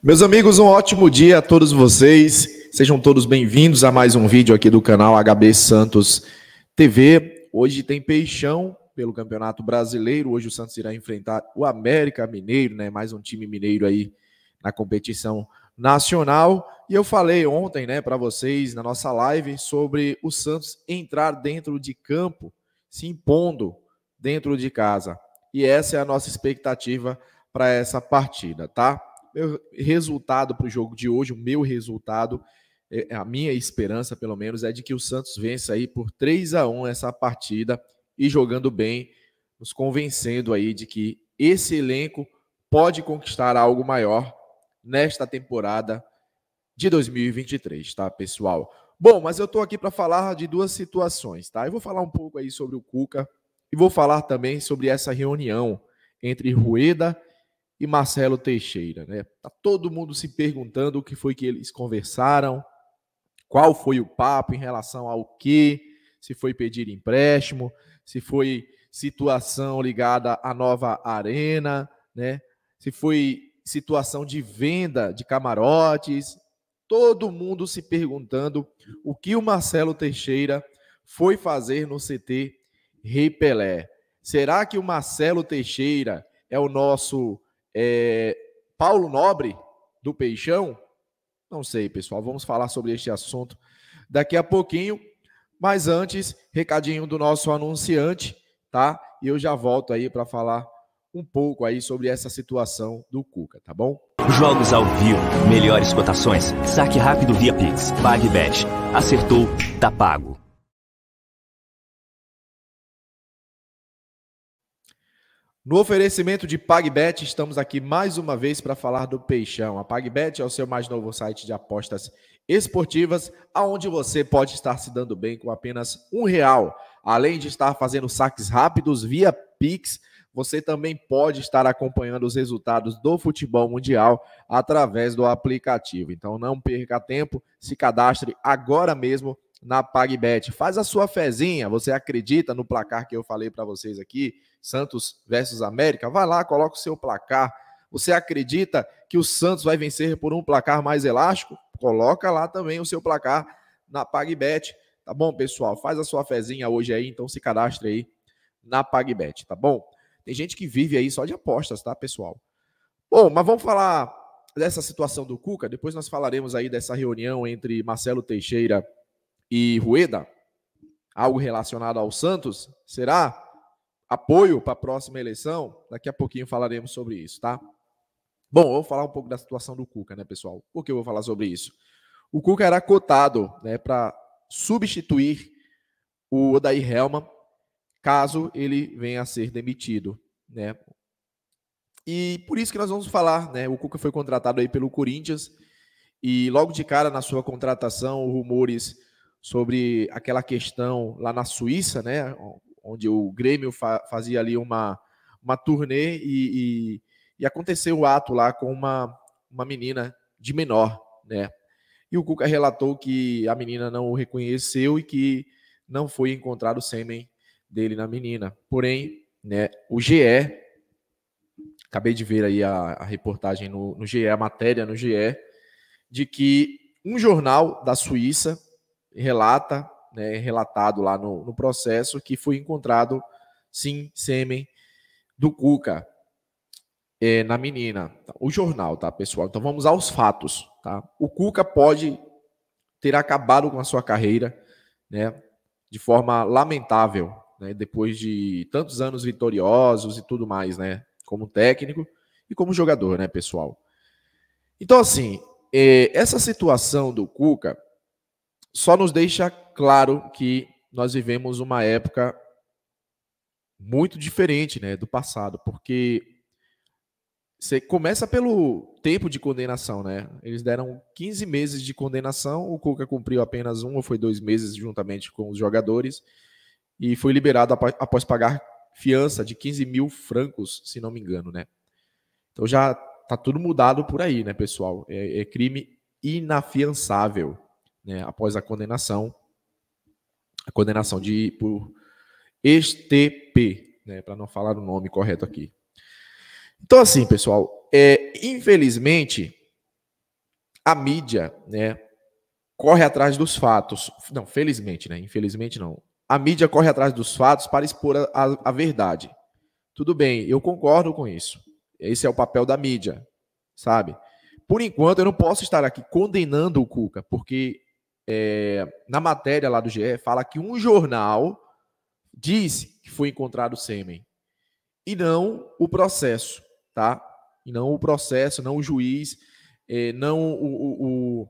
Meus amigos, um ótimo dia a todos vocês. Sejam todos bem-vindos a mais um vídeo aqui do canal HB Santos TV. Hoje tem peixão pelo Campeonato Brasileiro. Hoje o Santos irá enfrentar o América Mineiro, né? Mais um time mineiro aí na competição nacional. E eu falei ontem, né, para vocês na nossa live sobre o Santos entrar dentro de campo, se impondo dentro de casa. E essa é a nossa expectativa para essa partida, tá? Meu resultado para o jogo de hoje, o meu resultado, é, é a minha esperança, pelo menos, é de que o Santos vença aí por 3 a 1 essa partida e jogando bem, nos convencendo aí de que esse elenco pode conquistar algo maior nesta temporada de 2023, tá, pessoal? Bom, mas eu estou aqui para falar de duas situações, tá? Eu vou falar um pouco aí sobre o Cuca e vou falar também sobre essa reunião entre Rueda e Marcelo Teixeira. Né? Tá todo mundo se perguntando o que foi que eles conversaram, qual foi o papo em relação ao que, se foi pedir empréstimo, se foi situação ligada à nova arena, né? se foi situação de venda de camarotes. Todo mundo se perguntando o que o Marcelo Teixeira foi fazer no CT Rei Pelé. Será que o Marcelo Teixeira é o nosso é, Paulo Nobre, do Peixão, não sei, pessoal, vamos falar sobre este assunto daqui a pouquinho. Mas antes, recadinho do nosso anunciante, tá? E eu já volto aí para falar um pouco aí sobre essa situação do Cuca, tá bom? Jogos ao vivo, melhores cotações, saque rápido via Pix, PagBet. Acertou, tá pago. No oferecimento de PagBet, estamos aqui mais uma vez para falar do Peixão. A PagBet é o seu mais novo site de apostas esportivas, aonde você pode estar se dando bem com apenas um real. Além de estar fazendo saques rápidos via Pix, você também pode estar acompanhando os resultados do futebol mundial através do aplicativo. Então não perca tempo, se cadastre agora mesmo na PagBet. Faz a sua fezinha, você acredita no placar que eu falei para vocês aqui, Santos versus América? Vai lá, coloca o seu placar. Você acredita que o Santos vai vencer por um placar mais elástico? Coloca lá também o seu placar na PagBet, tá bom, pessoal? Faz a sua fezinha hoje aí, então se cadastre aí na PagBet, tá bom? Tem gente que vive aí só de apostas, tá, pessoal? Bom, mas vamos falar dessa situação do Cuca, depois nós falaremos aí dessa reunião entre Marcelo Teixeira e Rueda? Algo relacionado ao Santos? Será? Apoio para a próxima eleição? Daqui a pouquinho falaremos sobre isso, tá? Bom, vou falar um pouco da situação do Cuca, né, pessoal? Por que eu vou falar sobre isso? O Cuca era cotado né, para substituir o Odair Helman caso ele venha a ser demitido, né? E por isso que nós vamos falar, né? O Cuca foi contratado aí pelo Corinthians e logo de cara na sua contratação, rumores sobre aquela questão lá na Suíça, né? Onde o Grêmio fa fazia ali uma, uma turnê e, e, e, aconteceu o ato lá com uma, uma menina de menor, né? E o Cuca relatou que a menina não o reconheceu e que não foi encontrado o sêmen dele na menina. Porém, né, o GE, acabei de ver aí a, a reportagem no, no GE, a matéria no GE, de que um jornal da Suíça relata, né, relatado lá no, no processo, que foi encontrado sim sêmen do Cuca é, na menina. Tá? O jornal, tá, pessoal? Então vamos aos fatos, tá? O Cuca pode ter acabado com a sua carreira, né, de forma lamentável, né, depois de tantos anos vitoriosos e tudo mais, né, como técnico e como jogador, né, pessoal? Então, assim, é, essa situação do Cuca só nos deixa claro que nós vivemos uma época muito diferente né, do passado, porque você começa pelo tempo de condenação, né? Eles deram 15 meses de condenação, o Cuca cumpriu apenas um ou foi dois meses juntamente com os jogadores e foi liberado após pagar fiança de 15 mil francos, se não me engano, né? Então já tá tudo mudado por aí, né, pessoal? É, é crime inafiançável né, após a condenação, a condenação de por STP, né, para não falar o nome correto aqui. Então, assim, pessoal, é, infelizmente, a mídia né, corre atrás dos fatos. Não, felizmente, né? Infelizmente, não. A mídia corre atrás dos fatos para expor a, a, a verdade. Tudo bem, eu concordo com isso. Esse é o papel da mídia, sabe? Por enquanto, eu não posso estar aqui condenando o Cuca, porque é, na matéria lá do GE, fala que um jornal disse que foi encontrado sêmen e não o processo, tá? E não o processo, não o juiz, é, não o, o, o,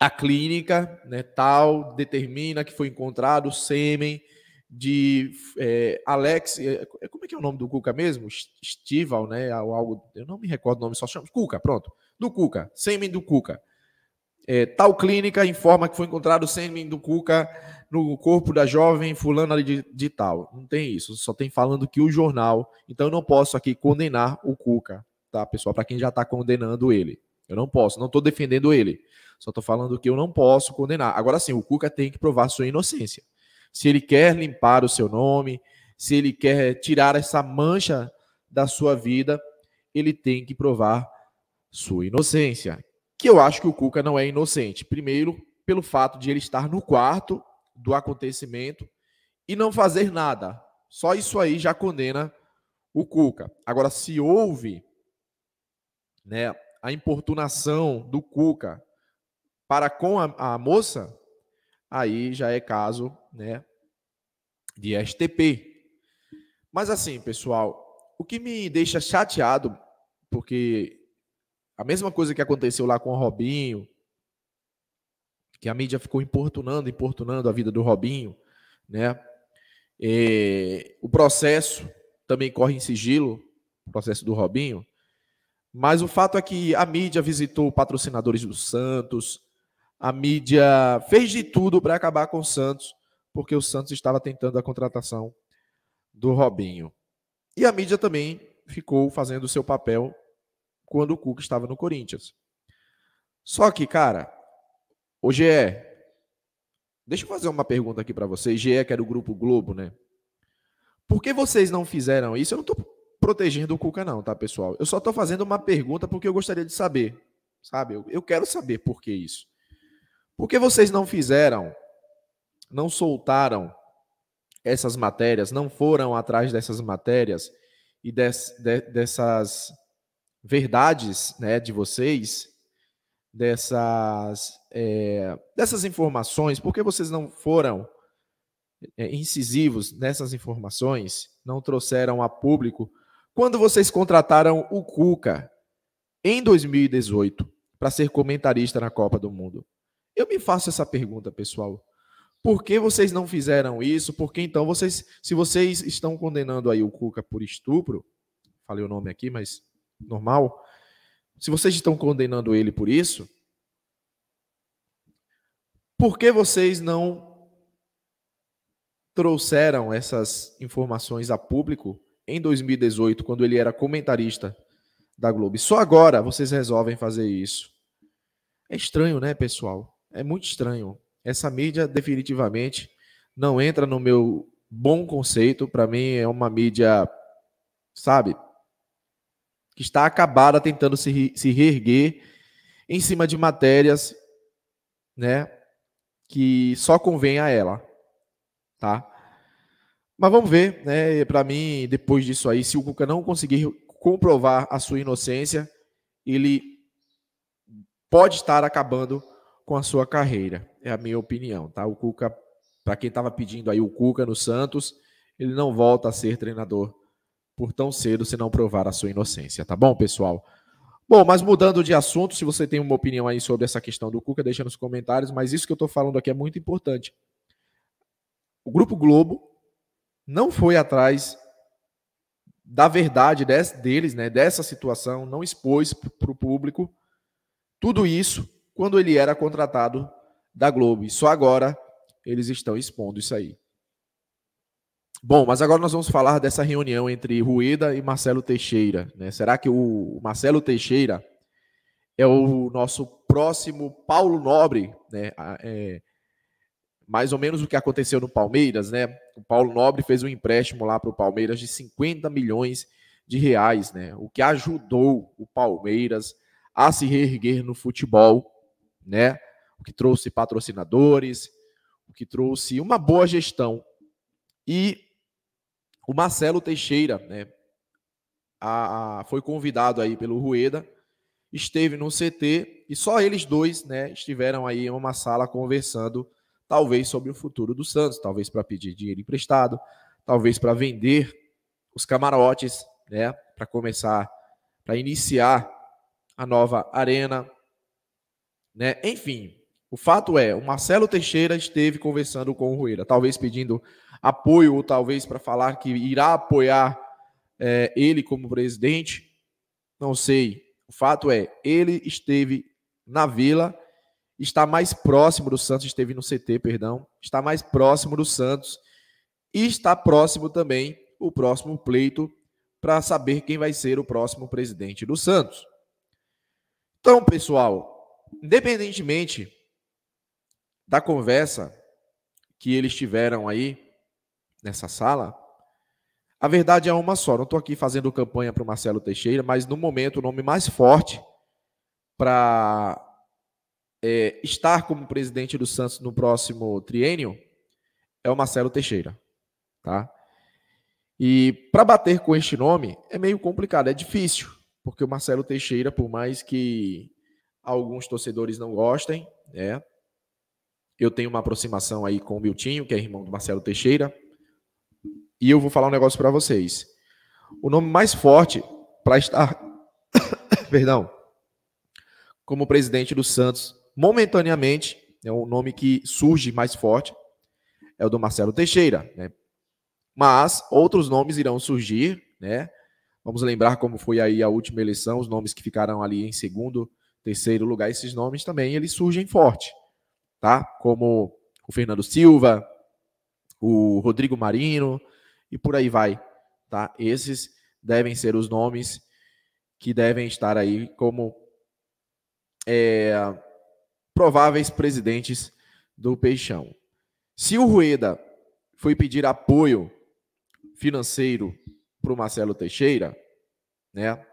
a clínica, né? Tal determina que foi encontrado sêmen de é, Alex, é, é, como é que é o nome do Cuca mesmo? Estival, né? Ou algo, eu não me recordo o nome, só chama Cuca, pronto. Do Cuca, sêmen do Cuca. É, tal clínica informa que foi encontrado o sêmen do Cuca no corpo da jovem fulana de, de tal. Não tem isso, só tem falando que o jornal. Então eu não posso aqui condenar o Cuca, tá, pessoal? Para quem já está condenando ele. Eu não posso, não estou defendendo ele. Só estou falando que eu não posso condenar. Agora sim, o Cuca tem que provar sua inocência. Se ele quer limpar o seu nome, se ele quer tirar essa mancha da sua vida, ele tem que provar sua inocência que eu acho que o Cuca não é inocente. Primeiro, pelo fato de ele estar no quarto do acontecimento e não fazer nada. Só isso aí já condena o Cuca. Agora, se houve né, a importunação do Cuca para com a, a moça, aí já é caso né, de STP. Mas assim, pessoal, o que me deixa chateado, porque a mesma coisa que aconteceu lá com o Robinho, que a mídia ficou importunando, importunando a vida do Robinho, né? E, é, o processo também corre em sigilo, o processo do Robinho, mas o fato é que a mídia visitou patrocinadores do Santos, a mídia fez de tudo para acabar com o Santos, porque o Santos estava tentando a contratação do Robinho. E a mídia também ficou fazendo o seu papel quando o Cuca estava no Corinthians. Só que, cara, o GE, deixa eu fazer uma pergunta aqui para vocês, GE que era o Grupo Globo, né? Por que vocês não fizeram isso? Eu não tô protegendo o Cuca não, tá, pessoal? Eu só tô fazendo uma pergunta porque eu gostaria de saber, sabe? Eu, eu quero saber por que isso. Por que vocês não fizeram, não soltaram essas matérias, não foram atrás dessas matérias e des, de, dessas verdades né, de vocês, dessas, é, dessas informações, porque vocês não foram é, incisivos nessas informações, não trouxeram a público, quando vocês contrataram o Cuca em 2018 para ser comentarista na Copa do Mundo? Eu me faço essa pergunta, pessoal. Por que vocês não fizeram isso? Porque então vocês, se vocês estão condenando aí o Cuca por estupro, falei o nome aqui, mas normal, se vocês estão condenando ele por isso, por que vocês não trouxeram essas informações a público em 2018, quando ele era comentarista da Globo? só agora vocês resolvem fazer isso. É estranho, né, pessoal? É muito estranho. Essa mídia definitivamente não entra no meu bom conceito. Para mim é uma mídia, sabe, que está acabada tentando se, se reerguer em cima de matérias, né, que só convém a ela, tá? Mas vamos ver, né, para mim, depois disso aí, se o Cuca não conseguir comprovar a sua inocência, ele pode estar acabando com a sua carreira. É a minha opinião, tá? O Cuca, para quem estava pedindo aí o Cuca no Santos, ele não volta a ser treinador por tão cedo se não provar a sua inocência, tá bom, pessoal? Bom, mas mudando de assunto, se você tem uma opinião aí sobre essa questão do Cuca, deixa nos comentários, mas isso que eu estou falando aqui é muito importante. O Grupo Globo não foi atrás da verdade deles, né, dessa situação, não expôs para o público tudo isso quando ele era contratado da Globo. E só agora eles estão expondo isso aí. Bom, mas agora nós vamos falar dessa reunião entre Rueda e Marcelo Teixeira. Né? Será que o Marcelo Teixeira é o nosso próximo Paulo Nobre? Né? É mais ou menos o que aconteceu no Palmeiras, né? O Paulo Nobre fez um empréstimo lá para o Palmeiras de 50 milhões de reais, né? O que ajudou o Palmeiras a se reerguer no futebol, né? O que trouxe patrocinadores, o que trouxe uma boa gestão. E o Marcelo Teixeira, né? A, a, foi convidado aí pelo Rueda, esteve no CT e só eles dois, né, estiveram aí em uma sala conversando, talvez sobre o futuro do Santos, talvez para pedir dinheiro emprestado, talvez para vender os camarotes, né, para começar, para iniciar a nova arena, né? Enfim, o fato é, o Marcelo Teixeira esteve conversando com o Rueda, talvez pedindo apoio, ou talvez para falar que irá apoiar é, ele como presidente. Não sei. O fato é, ele esteve na vila, está mais próximo do Santos, esteve no CT, perdão, está mais próximo do Santos e está próximo também o próximo pleito para saber quem vai ser o próximo presidente do Santos. Então, pessoal, independentemente da conversa que eles tiveram aí nessa sala, a verdade é uma só. Não estou aqui fazendo campanha para o Marcelo Teixeira, mas no momento o nome mais forte para é, estar como presidente do Santos no próximo triênio é o Marcelo Teixeira, tá? E para bater com este nome é meio complicado, é difícil, porque o Marcelo Teixeira, por mais que alguns torcedores não gostem, né? Eu tenho uma aproximação aí com o Miltinho, que é irmão do Marcelo Teixeira, e eu vou falar um negócio para vocês. O nome mais forte para estar, perdão, como presidente do Santos, momentaneamente, é o nome que surge mais forte, é o do Marcelo Teixeira, né? Mas outros nomes irão surgir, né? Vamos lembrar como foi aí a última eleição, os nomes que ficaram ali em segundo, terceiro lugar, esses nomes também eles surgem forte, tá? Como o Fernando Silva, o Rodrigo Marino, e por aí vai, tá? Esses devem ser os nomes que devem estar aí como é, prováveis presidentes do Peixão. Se o Rueda foi pedir apoio financeiro para o Marcelo Teixeira, né?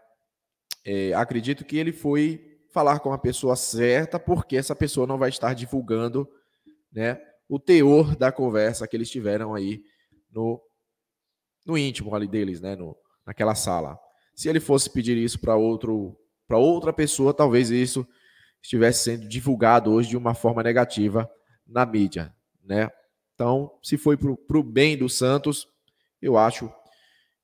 É, acredito que ele foi falar com a pessoa certa, porque essa pessoa não vai estar divulgando, né? O teor da conversa que eles tiveram aí no no íntimo ali deles, né, no, naquela sala. Se ele fosse pedir isso para outro, para outra pessoa, talvez isso estivesse sendo divulgado hoje de uma forma negativa na mídia, né? Então, se foi para o bem do Santos, eu acho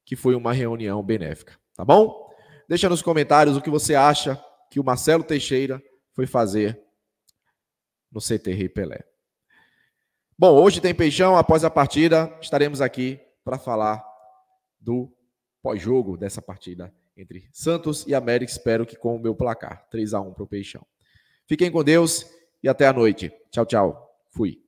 que foi uma reunião benéfica, tá bom? Deixa nos comentários o que você acha que o Marcelo Teixeira foi fazer no CT Rei Pelé. Bom, hoje tem Peixão, após a partida estaremos aqui para falar do pós-jogo dessa partida entre Santos e América. Espero que com o meu placar 3 a 1 para o Peixão. Fiquem com Deus e até a noite. Tchau, tchau. Fui.